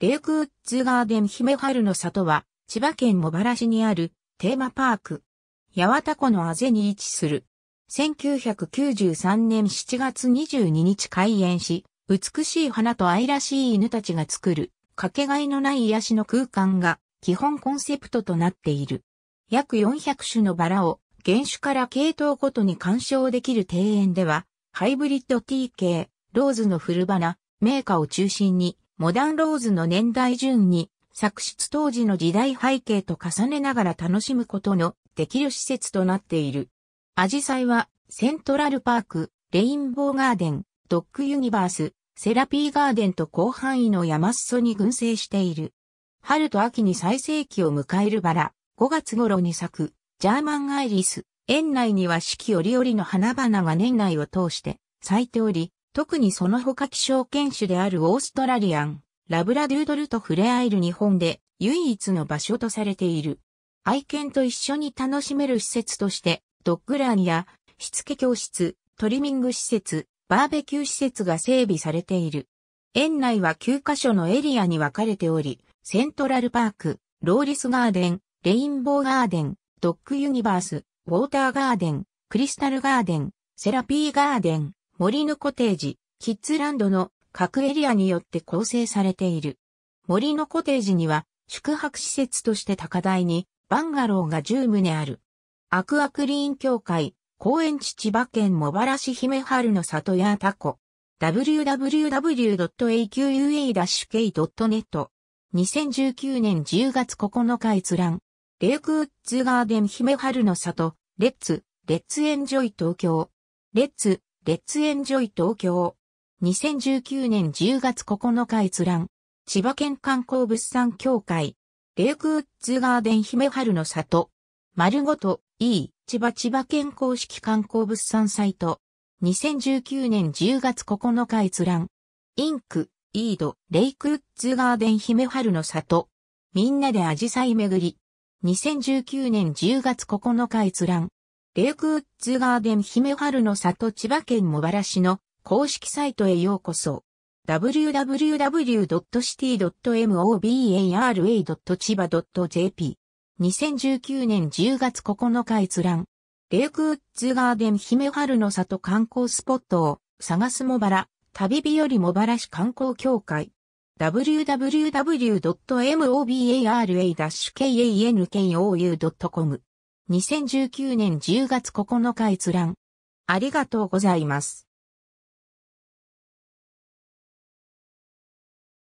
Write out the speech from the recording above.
レイクウッズガーデン姫春の里は、千葉県茂原市にあるテーマパーク。八幡湖のあぜに位置する。1993年7月22日開園し、美しい花と愛らしい犬たちが作る、かけがえのない癒しの空間が、基本コンセプトとなっている。約400種のバラを、原種から系統ごとに鑑賞できる庭園では、ハイブリッド TK、ローズの古花、名花を中心に、モダンローズの年代順に作出当時の時代背景と重ねながら楽しむことのできる施設となっている。アジサイはセントラルパーク、レインボーガーデン、ドッグユニバース、セラピーガーデンと広範囲の山裾に群生している。春と秋に最盛期を迎えるバラ、5月頃に咲く、ジャーマンアイリス、園内には四季折々の花々が年内を通して咲いており、特にその他希少犬種であるオーストラリアン、ラブラドゥードルと触れ合える日本で唯一の場所とされている。愛犬と一緒に楽しめる施設として、ドッグランや、しつけ教室、トリミング施設、バーベキュー施設が整備されている。園内は9カ所のエリアに分かれており、セントラルパーク、ローリスガーデン、レインボーガーデン、ドッグユニバース、ウォーターガーデン、クリスタルガーデン、セラピーガーデン、森のコテージ、キッズランドの各エリアによって構成されている。森のコテージには宿泊施設として高台にバンガローが10棟ある。アクアクリーン協会、公園地千葉県茂原市姫春の里やタコ。www.aqua-k.net 2019年10月9日閲覧。レイクウッズガーデン姫春の里、レッツ、レッツエンジョイ東京。レッツ、レッツエンジョイ東京。2019年10月9日閲覧。千葉県観光物産協会。レイクウッズガーデン姫春の里。丸ごと E 千葉千葉県公式観光物産サイト。2019年10月9日閲覧。インク、イード、レイクウッズガーデン姫春の里。みんなでアジサイ巡り。2019年10月9日閲覧。レイクウッズガーデン姫春の里千葉県茂原市の公式サイトへようこそ。www.city.mobara.chiba.jp 2019年10月9日閲覧。レイクウッズガーデン姫春の里観光スポットを探す茂原、旅日より茂原市観光協会。www.mobara-kankou.com 2019年10月9日閲覧。ありがとうございます。